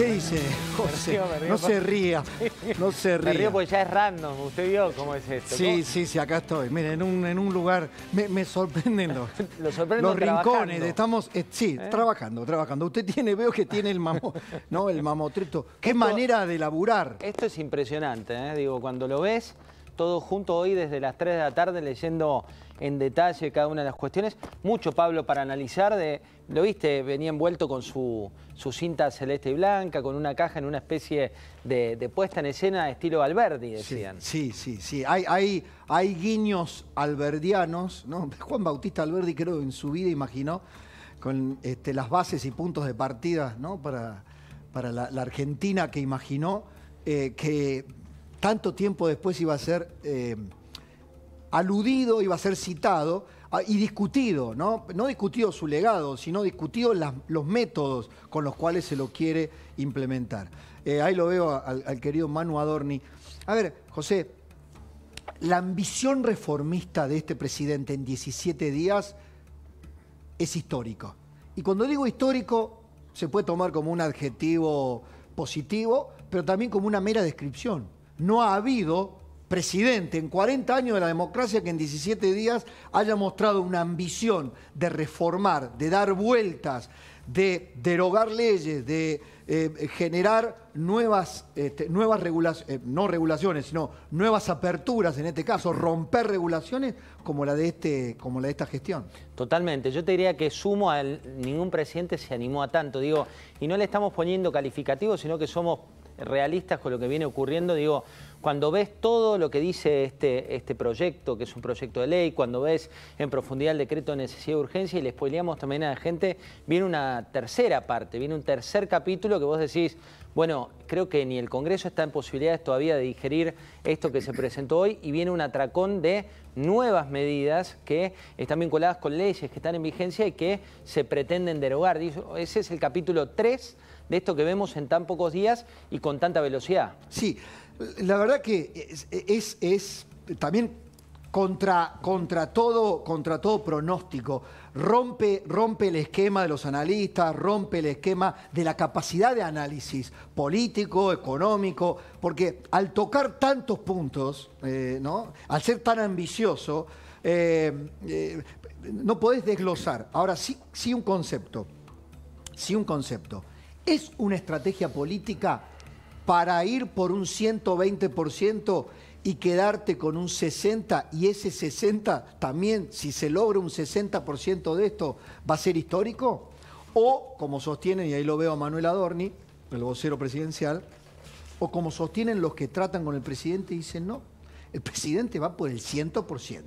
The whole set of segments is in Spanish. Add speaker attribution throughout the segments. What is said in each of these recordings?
Speaker 1: ¿Qué dice José? no se ría, no se ría. Me río porque
Speaker 2: ya es random, usted vio cómo es esto. Sí,
Speaker 1: sí, sí, acá estoy. Miren, en un, en un lugar, me, sorprenden los, rincones. Estamos, eh, sí, ¿Eh? trabajando, trabajando. Usted tiene, veo que tiene el mamo, ¿no? El mamotrito. Qué manera
Speaker 2: de laburar. Esto es impresionante, ¿eh? digo, cuando lo ves, todo junto hoy desde las 3 de la tarde leyendo en detalle cada una de las cuestiones. Mucho, Pablo, para analizar. De, lo viste, venía envuelto con su, su cinta celeste y blanca, con una caja en una especie de, puesta en escena estilo Alberdi, decían. Sí, sí, sí. Hay, hay, hay,
Speaker 1: guiños alberdianos. ¿no? Juan Bautista Alberdi creo en su vida imaginó con este, las bases y puntos de partida ¿no? para, para la, Argentina que imaginó eh, que tanto tiempo después iba a ser... Eh, aludido, iba a ser citado ah, y discutido, ¿no? No discutido su legado, sino discutido los métodos con los cuales se lo quiere implementar. Eh, ahí lo veo al, querido Manu Adorni. A ver, José, la ambición reformista de este presidente en 17 días es histórico. Y cuando digo histórico, se puede tomar como un adjetivo positivo, pero también como una mera descripción. No ha habido presidente en 40 años de la democracia que en 17 días haya mostrado una ambición de reformar, de dar vueltas, de derogar leyes, de eh, generar nuevas, este, nuevas regulaciones, eh, no regulaciones, sino nuevas aperturas, en este caso, romper regulaciones como la, de este, como la de esta gestión.
Speaker 2: Totalmente, yo te diría que sumo a ningún presidente se animó a tanto, digo, y no le estamos poniendo calificativos, sino que somos realistas con lo que viene ocurriendo, digo, cuando ves todo lo que dice este, este proyecto, que es un proyecto de ley, cuando ves en profundidad el decreto de necesidad de urgencia y le spoileamos también a la gente, viene una tercera parte, viene un tercer capítulo que vos decís, bueno, creo que ni el Congreso está en posibilidades todavía de digerir esto que se presentó hoy y viene un atracón de nuevas medidas que están vinculadas con leyes que están en vigencia y que se pretenden derogar. Ese es el capítulo 3 de esto que vemos en tan pocos días y con tanta velocidad. Sí, la verdad que es, también
Speaker 1: contra, contra, todo, contra todo pronóstico. Rompe, rompe el esquema de los analistas, rompe el esquema de la capacidad de análisis político, económico, porque al tocar tantos puntos, eh, al ser tan ambicioso, eh, eh, no podés desglosar. Ahora sí, sí un concepto. Sí un concepto. ¿Es una estrategia política para ir por un 120% y quedarte con un 60% y ese 60% también, si se logra un 60% de esto, va a ser histórico? O, como sostienen, y ahí lo veo a Manuel Adorni, el vocero presidencial, o como sostienen los que tratan con el presidente y dicen, no, el presidente va por el 100%.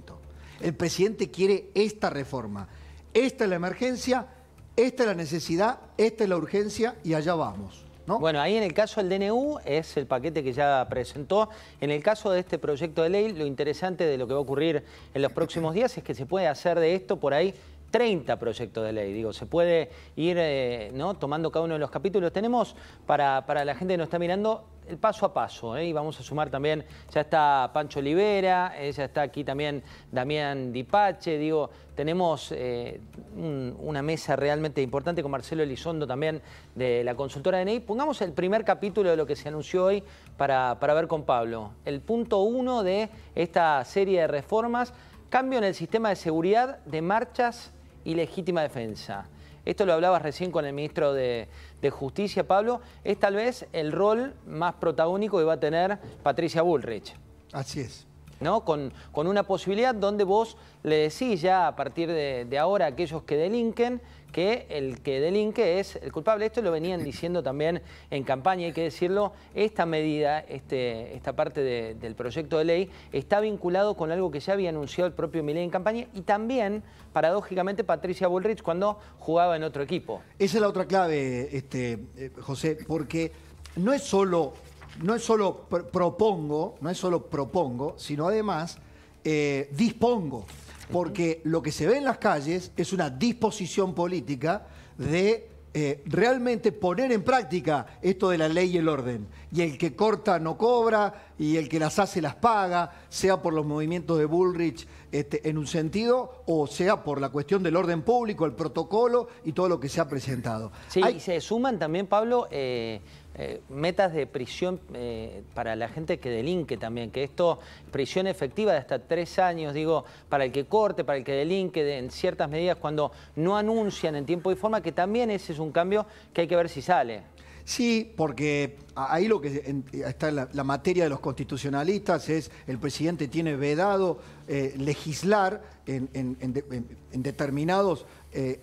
Speaker 1: El presidente quiere esta reforma. Esta es la emergencia, esta es la necesidad, esta es la urgencia y allá vamos.
Speaker 2: Bueno, ahí en el caso del DNU es el paquete que ya presentó. En el caso de este proyecto de ley, lo interesante de lo que va a ocurrir en los próximos días es que se puede hacer de esto por ahí 30 proyectos de ley. Digo, se puede ir eh, tomando cada uno de los capítulos. Tenemos para, la gente que nos está mirando el paso a paso, ¿eh? y vamos a sumar también, ya está Pancho Olivera, ¿eh? ya está aquí también Damián Dipache, digo, tenemos una mesa realmente importante con Marcelo Elizondo también de la consultora de NEI. Pongamos el primer capítulo de lo que se anunció hoy para, para ver con Pablo, el punto uno de esta serie de reformas, cambio en el sistema de seguridad de marchas y legítima defensa. Esto lo hablabas recién con el ministro de, Justicia, Pablo. Es tal vez el rol más protagónico que va a tener Patricia Bullrich. Así es. Con, con, una posibilidad donde vos le decís ya a partir de, ahora a aquellos que delinquen que el que delinque es el culpable. Esto lo venían diciendo también en campaña, hay que decirlo. Esta medida, este, esta parte del proyecto de ley, está vinculado con algo que ya había anunciado el propio Milei en campaña y también, paradójicamente, Patricia Bullrich cuando jugaba en otro equipo.
Speaker 1: Esa es la otra clave, este, eh, José, porque no es solo no es solo propongo, no es solo propongo, sino además eh, dispongo. Porque lo que se ve en las calles es una disposición política de eh, realmente poner en práctica esto de la ley y el orden. Y el que corta no cobra, y el que las hace las paga, sea por los movimientos de Bullrich este, en un sentido, o sea por la cuestión del orden público, el protocolo y todo lo que se ha presentado.
Speaker 2: Sí, y se suman también, Pablo. Eh, eh, metas de prisión eh, para la gente que delinque también, que esto, prisión efectiva de hasta tres años, digo, para el que corte, para el que delinque, en ciertas medidas cuando no anuncian en tiempo y forma, que también ese es un cambio que hay que ver si sale. Sí, porque ahí lo que
Speaker 1: está la, materia de los constitucionalistas es el presidente tiene vedado eh, legislar en, determinados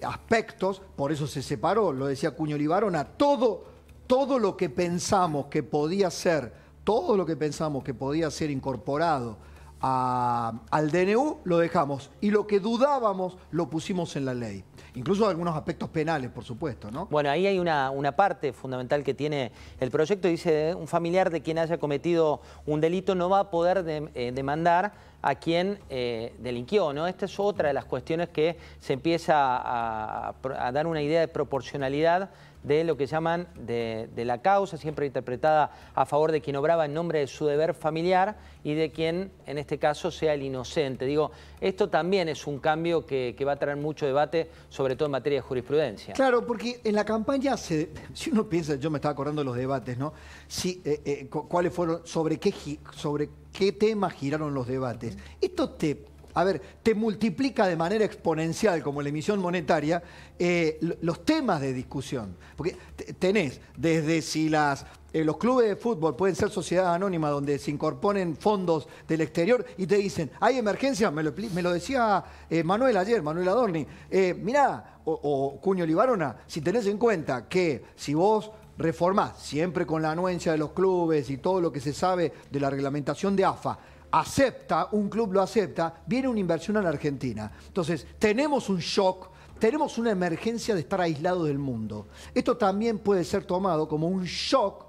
Speaker 1: aspectos, por eso se separó, lo decía Cuño Olivarón, a todo todo lo que pensamos que podía ser, todo lo que pensamos que podía ser incorporado al DNU, lo dejamos. Y lo que dudábamos, lo pusimos en la ley. Incluso algunos aspectos penales,
Speaker 2: por supuesto, ¿no? Bueno, ahí hay una, parte fundamental que tiene el proyecto. Dice, un familiar de quien haya cometido un delito no va a poder eh, demandar a quien eh, delinquió, ¿no? Esta es otra de las cuestiones que se empieza a dar una idea de proporcionalidad de lo que llaman de, la causa, siempre interpretada a favor de quien obraba en nombre de su deber familiar y de quien, en este caso, sea el inocente. Digo, esto también es un cambio que, va a traer mucho debate, sobre todo en materia de jurisprudencia. Claro,
Speaker 1: porque en la campaña, se, si uno piensa, yo me estaba acordando de los debates, ¿no? Si, eh, eh, cuáles fueron, sobre qué, sobre qué temas giraron los debates. Esto te a ver, te multiplica de manera exponencial, como la emisión monetaria, eh, los temas de discusión. Porque tenés desde si eh, los clubes de fútbol pueden ser sociedad anónima donde se incorporen fondos del exterior y te dicen, hay emergencia, me lo, decía eh, Manuel ayer, Manuel Adorni, eh, mirá, o, o Cuño Libarona, si tenés en cuenta que si vos reformás, siempre con la anuencia de los clubes y todo lo que se sabe de la reglamentación de AFA, acepta, un club lo acepta, viene una inversión a la Argentina. Entonces, tenemos un shock, tenemos una emergencia de estar aislado del mundo. Esto también puede ser tomado como un shock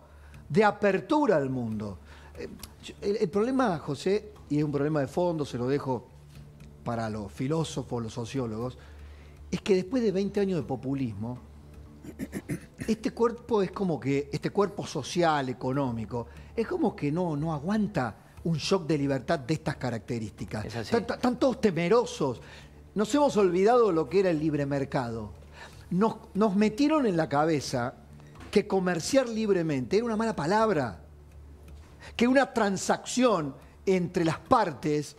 Speaker 1: de apertura al mundo. Eh, el, problema, José, y es un problema de fondo, se lo dejo para los filósofos, los sociólogos, es que después de 20 años de populismo, este cuerpo es como que, este cuerpo social, económico, es como que no, no aguanta un shock de libertad de estas características. Es están, todos temerosos. Nos hemos olvidado lo que era el libre mercado. Nos, metieron en la cabeza que comerciar libremente era una mala palabra, que una transacción entre las partes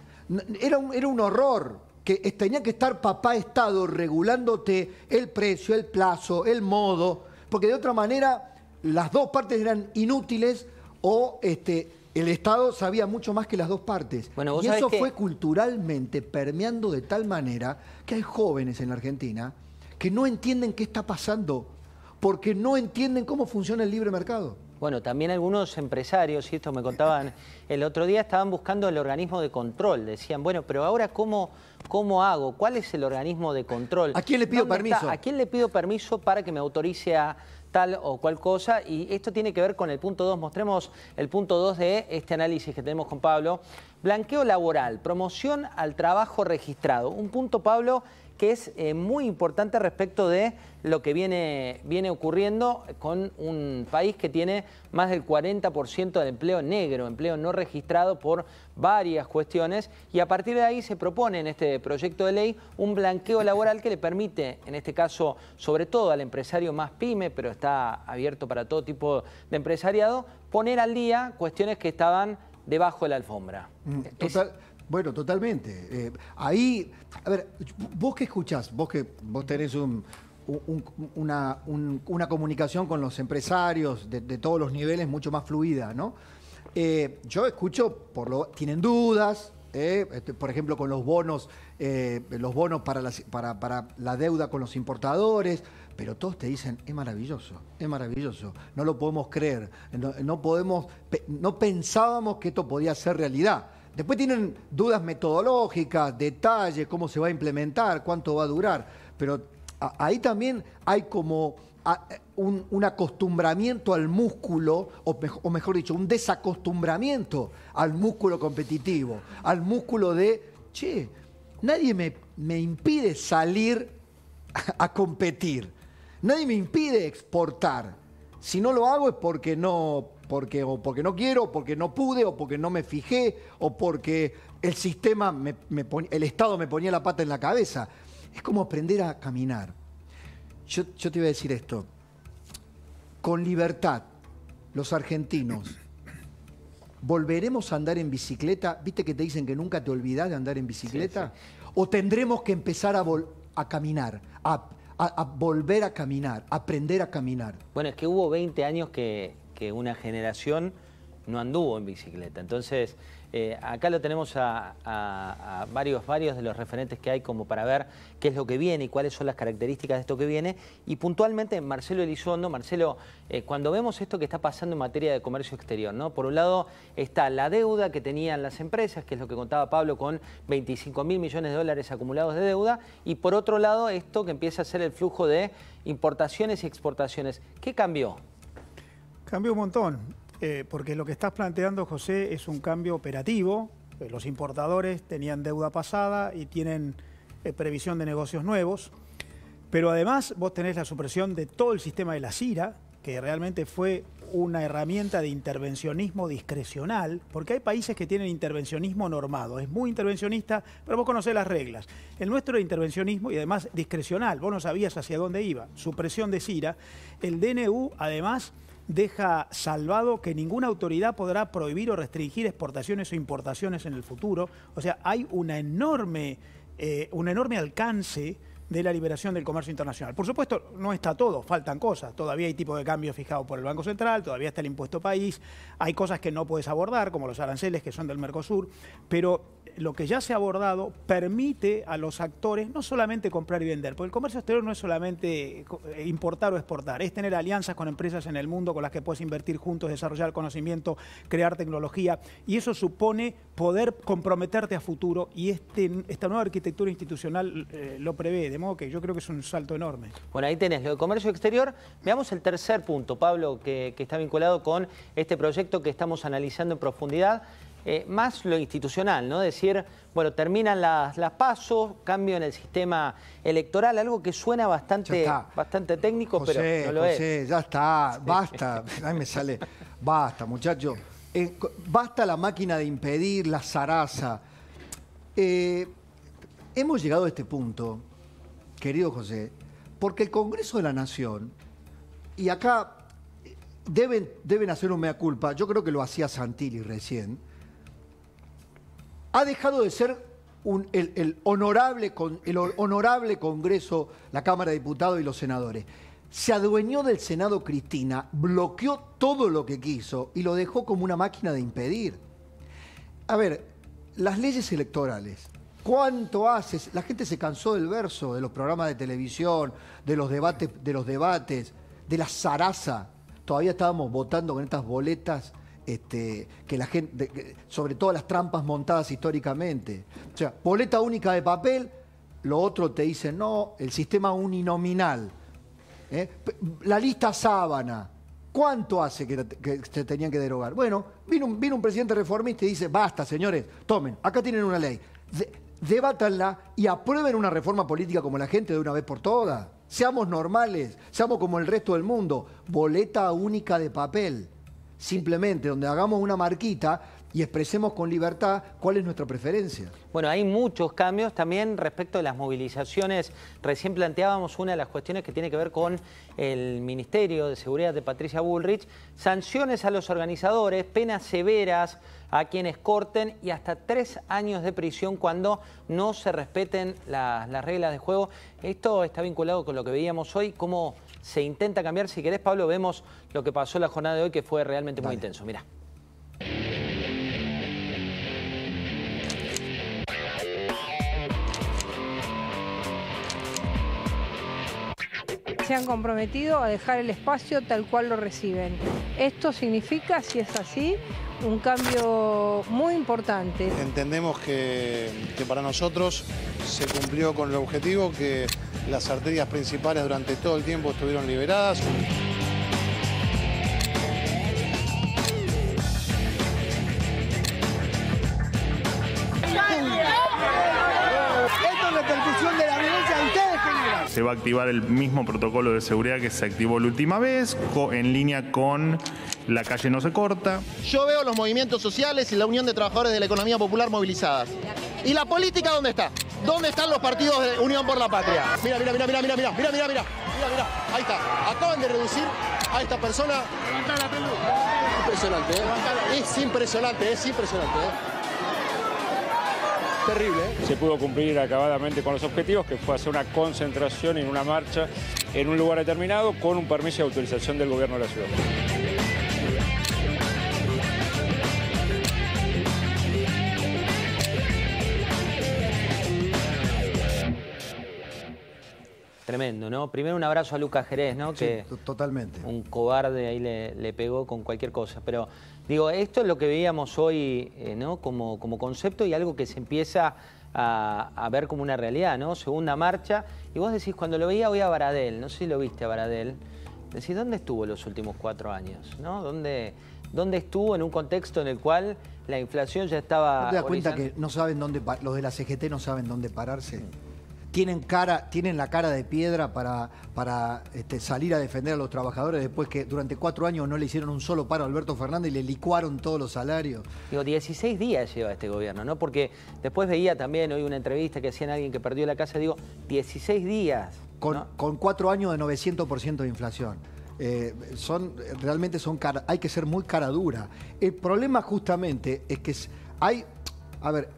Speaker 1: era un, era un horror, que tenía que estar papá Estado regulándote el precio, el plazo, el modo, porque de otra manera las dos partes eran inútiles o este, el Estado sabía mucho más que las dos partes. y eso fue culturalmente permeando de tal manera que hay jóvenes en la Argentina que no entienden qué está pasando, porque no entienden cómo funciona el libre mercado.
Speaker 2: Bueno, también algunos empresarios, y esto me contaban el otro día, estaban buscando el organismo de control. Decían, bueno, pero ahora cómo, cómo hago, cuál es el organismo de control. ¿A quién le pido permiso? ¿A quién le pido permiso para que me autorice a tal o cual cosa. Y esto tiene que ver con el punto 2. Mostremos el punto 2 de este análisis que tenemos con Pablo Blanqueo laboral, promoción al trabajo registrado. Un punto, Pablo, que es eh, muy importante respecto de lo que viene, viene ocurriendo con un país que tiene más del 40% de empleo negro, empleo no registrado por varias cuestiones, y a partir de ahí se propone en este proyecto de ley un blanqueo laboral que le permite, en este caso, sobre todo al empresario más pyme, pero está abierto para todo tipo de empresariado, poner al día cuestiones que estaban debajo de la alfombra.
Speaker 1: Mm, bueno, totalmente. Eh, ahí, a ver, vos que escuchás, vos que vos tenés un, una, comunicación con los empresarios de, todos los niveles mucho más fluida, ¿no? Eh, yo escucho, por lo, tienen dudas, ¿eh? Este, por ejemplo, con los bonos, eh, los bonos para, para, la deuda con los importadores, pero todos te dicen, es maravilloso, es maravilloso, no lo podemos creer, no, podemos, no pensábamos que esto podía ser realidad. Después tienen dudas metodológicas, detalles, cómo se va a implementar, cuánto va a durar, pero ahí también hay como eh, un, acostumbramiento al músculo, o, mejor dicho, un desacostumbramiento al músculo competitivo, al músculo de, che, nadie me, impide salir a, competir, nadie me impide exportar. Si no lo hago es porque no, porque, o porque no quiero, porque no pude, o porque no me fijé, o porque el sistema, el Estado me ponía la pata en la cabeza. Es como aprender a caminar yo, te iba a decir esto. Con libertad, los argentinos, ¿volveremos a andar en bicicleta? ¿Viste que te dicen que nunca te olvidás de andar en bicicleta? ¿O tendremos que empezar a, caminar, a, a, a, volver a caminar, aprender a caminar?
Speaker 2: Bueno, es que hubo 20 años que, que una generación no anduvo en bicicleta. Entonces, eh, acá lo tenemos a, varios, varios de los referentes que hay como para ver qué es lo que viene y cuáles son las características de esto que viene. Y puntualmente Marcelo Elizondo, Marcelo, eh, cuando vemos esto que está pasando en materia de comercio exterior, ¿no? Por un lado está la deuda que tenían las empresas, que es lo que contaba Pablo con 25 mil millones de dólares acumulados de deuda, y por otro lado esto que empieza a ser el flujo de importaciones y exportaciones. ¿Qué cambió?
Speaker 3: Cambió un montón. Eh, porque lo que estás planteando, José, es un cambio operativo. Eh, los importadores tenían deuda pasada y tienen eh, previsión de negocios nuevos. Pero además vos tenés la supresión de todo el sistema de la CIRA, que realmente fue una herramienta de intervencionismo discrecional, porque hay países que tienen intervencionismo normado, es muy intervencionista, pero vos conocés las reglas. El nuestro intervencionismo y además discrecional, vos no sabías hacia dónde iba, supresión de CIRA, el DNU además deja salvado que ninguna autoridad podrá prohibir o restringir exportaciones o importaciones en el futuro. O sea, hay una enorme, eh, un enorme alcance de la liberación del comercio internacional. Por supuesto, no está todo, faltan cosas. Todavía hay tipo de cambio fijado por el Banco Central, todavía está el impuesto país, hay cosas que no puedes abordar, como los aranceles que son del Mercosur, pero lo que ya se ha abordado permite a los actores no solamente comprar y vender, porque el comercio exterior no es solamente eh, importar o exportar, es tener alianzas con empresas en el mundo con las que puedes invertir juntos, desarrollar conocimiento, crear tecnología, y eso supone poder comprometerte a futuro, y este, esta nueva arquitectura institucional eh, lo prevé, de modo que yo creo que es un salto enorme.
Speaker 2: Bueno, ahí tenés lo del comercio exterior. Veamos el tercer punto, Pablo, que está vinculado con este proyecto que estamos analizando en profundidad. Eh, más lo institucional, ¿no? Decir, bueno, terminan las, pasos, cambio en el sistema electoral, algo que suena bastante, bastante técnico, pero
Speaker 1: ya está, basta, ahí me sale, basta, muchacho. Eh, basta la máquina de impedir, la zaraza. Eh, hemos llegado a este punto, querido José, porque el Congreso de la Nación, y acá deben, deben hacer un mea culpa, yo creo que lo hacía Santilli recién, ha dejado de ser el, honorable con, el honorable Congreso, la Cámara de Diputados y los senadores. Se adueñó del Senado Cristina, bloqueó todo lo que quiso y lo dejó como una máquina de impedir. A ver, las leyes electorales, ¿Cuánto haces? La gente se cansó del verso, de los programas de televisión, de los debates, de los debates, de la zaraza. Todavía estábamos votando con estas boletas este, que la gente, sobre todo las trampas montadas históricamente. O sea, boleta única de papel, lo otro te dice no, el sistema uninominal, ¿eh? la lista sábana. ¿Cuánto hace que, se tenían que derogar? Bueno, vino un, presidente reformista y dice, basta, señores, tomen, acá tienen una ley. debátanla y aprueben una reforma política como la gente de una vez por todas. Seamos normales, seamos como el resto del mundo. Boleta única de papel simplemente, donde hagamos una marquita y expresemos con libertad cuál es nuestra preferencia.
Speaker 2: Bueno, hay muchos cambios también respecto de las movilizaciones. Recién planteábamos una de las cuestiones que tiene que ver con el Ministerio de Seguridad de Patricia Bullrich. Sanciones a los organizadores, penas severas a quienes corten y hasta tres años de prisión cuando no se respeten las reglas de juego. Esto está vinculado con lo que veíamos hoy, como se intenta cambiar. Si querés, Pablo, vemos lo que pasó la jornada de hoy, que fue realmente muy intenso. mira se han comprometido a dejar el espacio tal cual lo reciben. Esto significa, si es así,
Speaker 4: un cambio muy importante. Entendemos que, que para nosotros se cumplió con el objetivo que las arterias principales durante todo el tiempo estuvieron liberadas.
Speaker 3: se va a activar el mismo protocolo de seguridad que se activó la última vez, en línea con la calle no se corta. Yo
Speaker 1: veo los movimientos sociales y la unión de trabajadores de la economía popular movilizadas. ¿Y la política dónde está? ¿Dónde están los partidos de Unión por la Patria? Mira, mira, mira, mira, mira, mira, mira, mira, mira, mira, Ahí está. Acaban de reducir a esta persona. Impresionante, ¿eh? Es impresionante, es impresionante, ¿eh? Terrible, ¿eh? Se pudo cumplir acabadamente con los objetivos, que fue hacer una concentración y una marcha en un lugar determinado con un permiso de autorización del gobierno de la ciudad.
Speaker 2: tremendo, ¿no? Primero un abrazo a Lucas Jerez, ¿no? que totalmente. Un cobarde ahí le, pegó con cualquier cosa. Pero digo, esto es lo que veíamos hoy, eh, ¿no? Como, concepto y algo que se empieza a, ver como una realidad, ¿no? Segunda marcha. Y vos decís, cuando lo veía hoy a Baradel, no sé si lo viste a Baradel, decís, ¿dónde estuvo los últimos cuatro años? ¿No? ¿Dónde, estuvo en un contexto en el cual la inflación ya estaba... te das cuenta que
Speaker 1: no saben dónde, los de la CGT no saben dónde pararse? Mm tienen, cara, tienen la cara de piedra para, para este, salir a defender a los trabajadores después que durante cuatro años no le hicieron un solo paro a Alberto Fernández y le licuaron todos
Speaker 2: los salarios. Digo, 16 días lleva este gobierno, ¿no? Porque después veía también hoy una entrevista que hacía alguien que perdió la casa, digo, 16 días.
Speaker 1: Con, cuatro años de 900% de inflación. Eh, son, realmente son hay que ser muy cara dura. El problema justamente es que hay, a ver,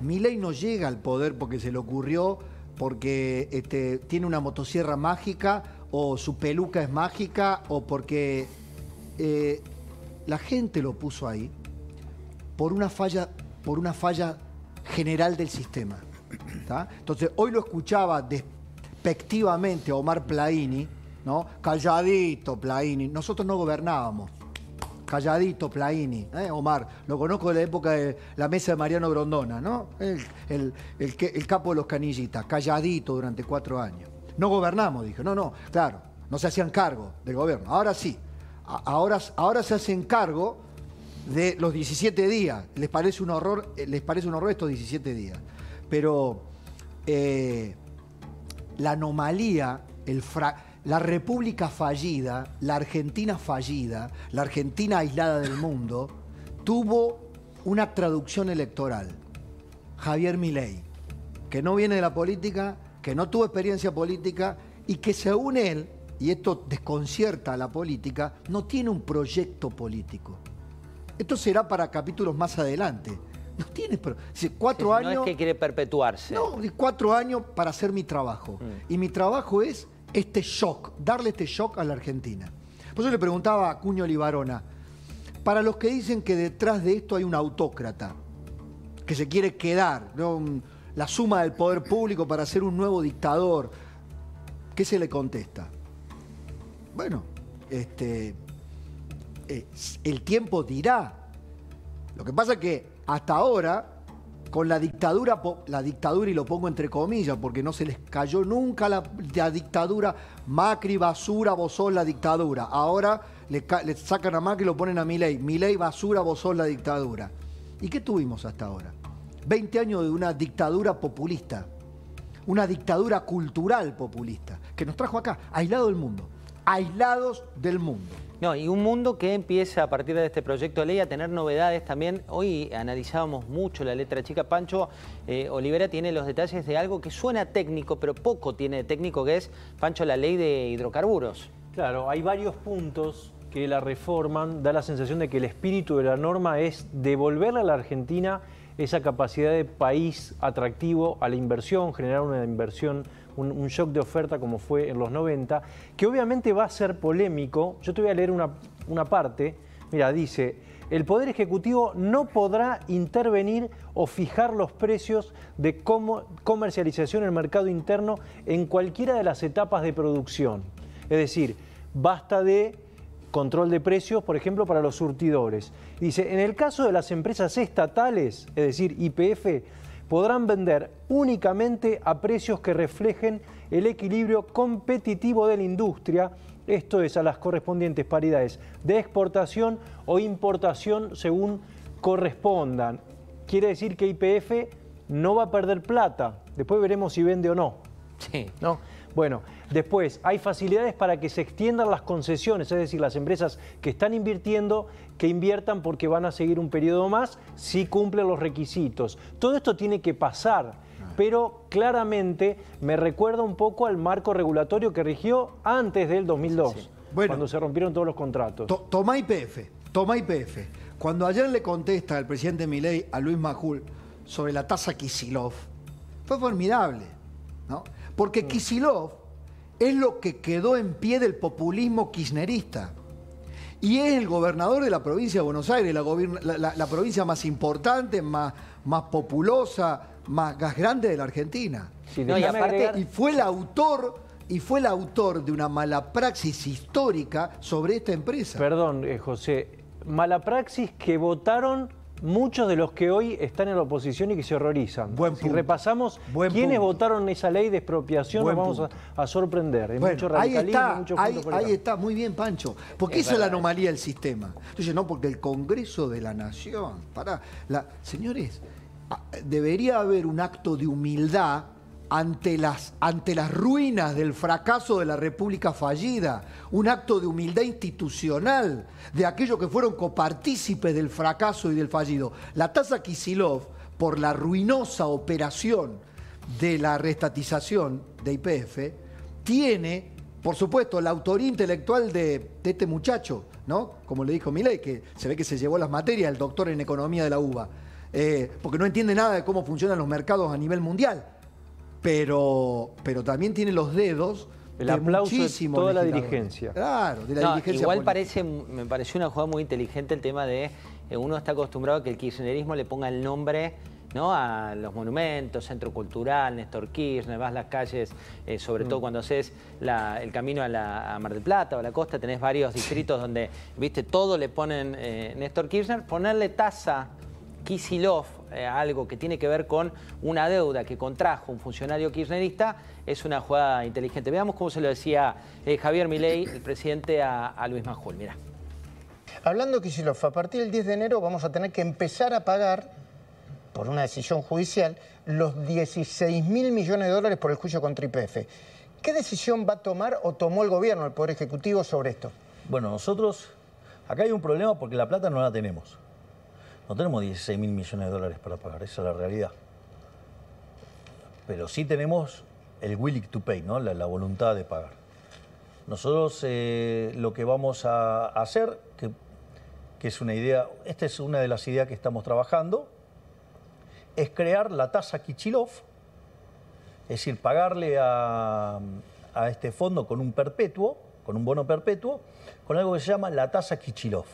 Speaker 1: Milei no llega al poder porque se le ocurrió, porque este, tiene una motosierra mágica, o su peluca es mágica, o porque eh, la gente lo puso ahí por una falla, por una falla general del sistema. Entonces, hoy lo escuchaba despectivamente Omar Plaini, ¿no? Calladito, Plaini. Nosotros no gobernábamos calladito, Plaini, ¿eh? Omar. Lo conozco de la época de la mesa de Mariano Grondona, ¿no? El, el, el, capo de los canillitas, calladito durante cuatro años. No gobernamos, dije. No, no, claro, no se hacían cargo del gobierno. Ahora sí, ahora, ahora se hacen cargo de los 17 días. Les parece un horror, eh, les parece un estos 17 días. Pero eh, la anomalía, el fra la República fallida, la Argentina fallida, la Argentina aislada del mundo, tuvo una traducción electoral. Javier Milei, que no viene de la política, que no tuvo experiencia política y que según él, y esto desconcierta a la política, no tiene un proyecto político. Esto será para capítulos más adelante. No tiene, cuatro años. No es que
Speaker 2: quiere perpetuarse. No,
Speaker 1: cuatro años para hacer mi trabajo. Mm. Y mi trabajo es este shock, darle este shock a la Argentina. Por eso le preguntaba a Cuño Libarona, para los que dicen que detrás de esto hay un autócrata, que se quiere quedar, la suma del poder público para ser un nuevo dictador, ¿qué se le contesta? Bueno, este, eh, el tiempo dirá. Lo que pasa es que hasta ahora con la dictadura, la dictadura y lo pongo entre comillas, porque no se les cayó nunca la, dictadura, Macri, basura, vos sos la dictadura. Ahora le, sacan a Macri y lo ponen a Milei, Milei, basura, vos sos la dictadura. ¿Y qué tuvimos hasta ahora? 20 años de una dictadura populista, una dictadura cultural populista, que nos trajo acá, aislado del mundo,
Speaker 2: aislados del mundo. No, y un mundo que empieza a partir de este proyecto de ley a tener novedades también. Hoy analizábamos mucho la letra chica. Pancho eh, Olivera tiene los detalles de algo que suena técnico, pero poco tiene de técnico, que es, Pancho, la ley de hidrocarburos.
Speaker 4: Claro, hay varios puntos que la reforman. Da la sensación de que el espíritu de la norma es devolverle a la Argentina esa capacidad de país atractivo a la inversión, generar una inversión un, shock de oferta como fue en los 90, que obviamente va a ser polémico. Yo te voy a leer una, una parte. Mira, dice, el Poder Ejecutivo no podrá intervenir o fijar los precios de comercialización en el mercado interno en cualquiera de las etapas de producción. Es decir, basta de control de precios, por ejemplo, para los surtidores. Dice, en el caso de las empresas estatales, es decir, IPF, podrán vender únicamente a precios que reflejen el equilibrio competitivo de la industria, esto es, a las correspondientes paridades de exportación o importación según correspondan. Quiere decir que IPF no va a perder plata, después veremos si vende o no. Sí. ¿No? Bueno, después hay facilidades para que se extiendan las concesiones, es decir, las empresas que están invirtiendo, que inviertan porque van a seguir un periodo más si cumplen los requisitos. Todo esto tiene que pasar ah. pero claramente me recuerda un poco al marco regulatorio que rigió antes del 2002, cuando se rompieron todos los contratos. toma IPF, toma IPF. Cuando
Speaker 1: ayer le contesta el presidente Milei a Luis Majul sobre la tasa Kisilov, fue formidable, ¿no? Porque mm. Kisilov es lo que quedó en pie del populismo kirchnerista. Y es el gobernador de la provincia de Buenos Aires, la, provincia más importante, más, más populosa, más, más grande de la Argentina. y, fue el autor y fue el autor de una mala
Speaker 4: praxis histórica sobre esta empresa. Perdón, eh, José, mala praxis que votaron muchos de los que hoy están en la oposición y que se horrorizan. si repasamos quiénes votaron esa ley de expropiación, nos vamos a, sorprender. mucho ahí está,
Speaker 1: está, muy bien, Pancho. Porque esa es la anomalía del sistema. Entonces, no, porque el Congreso de la Nación, para señores, ah, debería haber un acto de humildad ante las, ruinas del fracaso de la República fallida, un acto de humildad institucional de aquellos que fueron copartícipes del fracaso y del fallido. La tasa Kisilov, por la ruinosa operación de la restatización de IPF, tiene, por supuesto, la autoría intelectual de, este muchacho, ¿no? Como le dijo Milei, que se ve que se llevó las materias, el doctor en economía de la UBA, eh, porque no entiende nada de cómo funcionan los mercados a nivel mundial pero, pero también tiene los dedos. El de aplauso de toda la
Speaker 2: dirigencia.
Speaker 4: Claro, de la Igual
Speaker 2: parece, me pareció una jugada muy inteligente el tema de eh, uno está acostumbrado a que el kirchnerismo le ponga el nombre a los monumentos, centro cultural, Néstor Kirchner, vas las calles, eh, sobre todo mm. cuando haces el camino a, Mar del Plata o a la costa, tenés varios distritos donde, viste, todo le ponen eh, Néstor Kirchner, ponerle taza Kisilov eh, algo que tiene que ver con una deuda que contrajo un funcionario kirchnerista es una jugada inteligente. Veamos cómo se lo decía eh, Javier Milei, el presidente, a, Luis Majul. mira
Speaker 3: Hablando Kicillof, a partir del 10 de enero
Speaker 1: vamos a tener que empezar a pagar por una decisión judicial los 16 mil millones de dólares por el juicio contra IPF. ¿Qué decisión va a tomar o tomó el gobierno, el
Speaker 4: Poder Ejecutivo, sobre esto? Bueno, nosotros, acá hay un problema porque la plata no la tenemos. No tenemos 16 mil millones de dólares para pagar, esa es la realidad. Pero sí tenemos el willing to pay, ¿no? la, voluntad de pagar. Nosotros eh, lo que vamos a hacer, que, es una idea, esta es una de las ideas que estamos trabajando, es crear la tasa Kichilov, es decir, pagarle a este fondo con un perpetuo, con un bono perpetuo, con algo que se llama la tasa Kichilov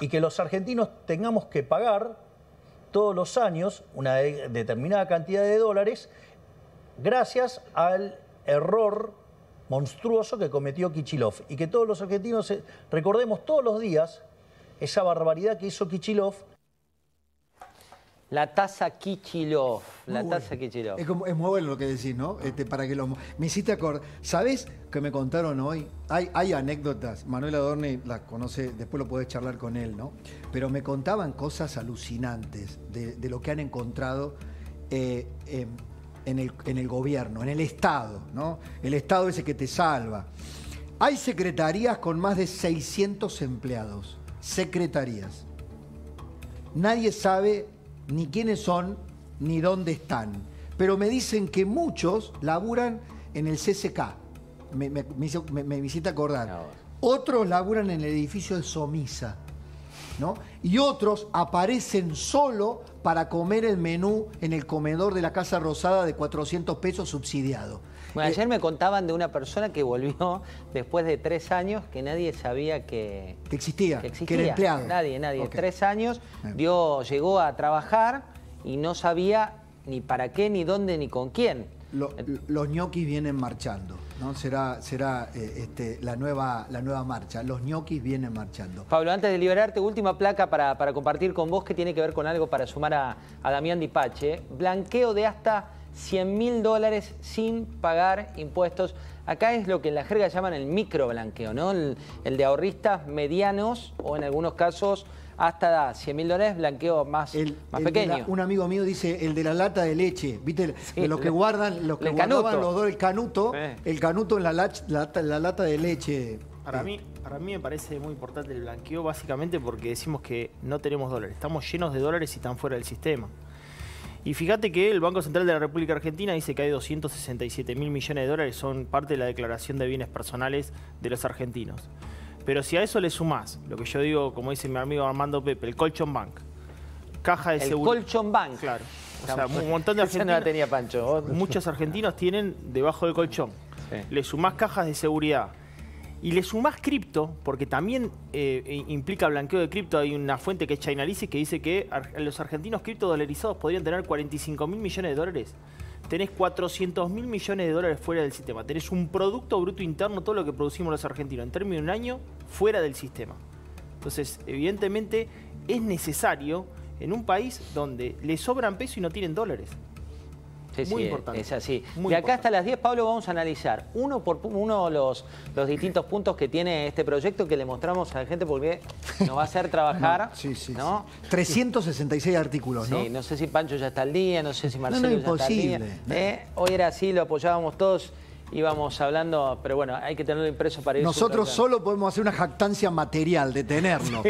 Speaker 4: y que los argentinos tengamos que pagar todos los años una determinada cantidad de dólares gracias al error monstruoso que cometió Kichilov y que todos los argentinos eh, recordemos todos los días esa barbaridad que hizo Kichilov
Speaker 2: la taza Kichilov. La taza Kichilov. Es,
Speaker 1: muy bueno lo que decís, ¿no? Este, para que lo, me hiciste acordar. ¿Sabés que me contaron hoy? Hay, anécdotas. Manuel Adorni las conoce, después lo podés charlar con él, ¿no? Pero me contaban cosas alucinantes de, lo que han encontrado. Eh, en el, en el, gobierno, en el Estado, ¿no? El Estado ese que te salva. Hay secretarías con más de 600 empleados. Secretarías. Nadie sabe ni quiénes son, ni dónde están. Pero me dicen que muchos laburan en el CCK. Me, me, me, acordar. Otros laburan en el edificio de Somisa. Y otros aparecen solo para comer el menú en el comedor de la Casa Rosada de 400 pesos subsidiado.
Speaker 2: Bueno, eh, ayer me contaban de una persona que volvió después de tres años que nadie sabía que,
Speaker 1: existía, que, era empleado. Nadie, nadie. Tres
Speaker 2: años dio, llegó a trabajar y no sabía ni para qué, ni dónde, ni con quién.
Speaker 1: los ñoquis vienen marchando, ¿no? Será, será eh, este, la, nueva, la nueva marcha. Los ñoquis vienen marchando.
Speaker 2: Pablo, antes de liberarte, última placa para, compartir con vos que tiene que ver con algo para sumar a, a Damián Dipache. Blanqueo de hasta 100 mil dólares sin pagar impuestos. Acá es lo que en la jerga llaman el microblanqueo, ¿no? El, de ahorristas medianos o en algunos casos hasta 100 mil dólares, blanqueo más, más pequeño. un
Speaker 1: amigo mío dice el de la lata de leche, ¿viste? de los que guardan, los que guardaban los dos, el canuto, el canuto en la, lata de leche. Para, mí,
Speaker 2: para mí me parece muy importante el blanqueo, básicamente porque decimos que no tenemos dólares, estamos llenos de dólares y están fuera del sistema. Y fíjate que el Banco Central de la República Argentina dice que hay 267 mil millones de dólares, son parte de la declaración de bienes personales de los argentinos. Pero si a eso le sumás, lo que yo digo, como dice mi amigo Armando Pepe, el colchón Bank, caja de seguridad. El colchón Bank. Claro. O sea, un montón de argentinos. tenía Pancho. Muchos argentinos tienen debajo del colchón. Le sumás cajas de seguridad, y le sumás cripto, porque también eh, eh, implica blanqueo de cripto, hay una fuente que es Chainalysis que dice que los argentinos criptodolarizados podrían tener 45 mil millones de dólares. Tenés 400 mil millones de dólares fuera del sistema. Tenés un Producto Bruto Interno, todo lo que producimos los argentinos, en términos de un año, fuera del sistema. Entonces, evidentemente, es necesario en un país donde le sobran peso y no tienen dólares. Muy importante. Es así. y acá hasta las 10, Pablo, vamos a analizar uno por uno los, los distintos puntos que tiene este proyecto que le mostramos a la gente porque nos va a hacer trabajar. sí, ¿no?
Speaker 1: 366 artículos, ¿no? Sí, no
Speaker 2: sé si Pancho ya está al día, no sé si Marcelo imposible. ya está al día. ¿Eh? Hoy era así, lo apoyábamos todos íbamos hablando, pero bueno, hay que tenerlo impreso para ir Nosotros
Speaker 1: solo podemos hacer una jactancia material de tenerlo.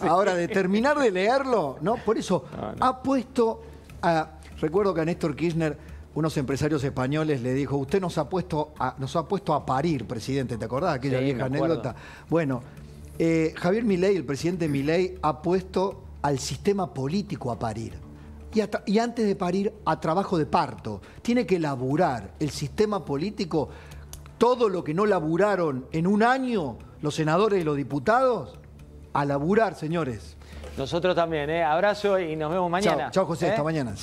Speaker 1: Ahora, de terminar de leerlo, ¿no? Por eso ha puesto a Recuerdo que a Néstor Kirchner unos empresarios españoles le dijo, usted nos ha puesto a, nos ha puesto a parir, presidente, ¿te acordás? Aquella vieja anécdota. Bueno, eh, Javier Milei, el presidente Milei, ha puesto al sistema político a parir. Y, antes de parir, a trabajo de parto. Tiene que laburar el sistema político todo lo que no laburaron en un año los senadores y los diputados, a laburar, señores.
Speaker 2: Nosotros también, ¿eh? Abrazo y nos vemos mañana. Chao, José, hasta ¿Eh?
Speaker 1: mañana.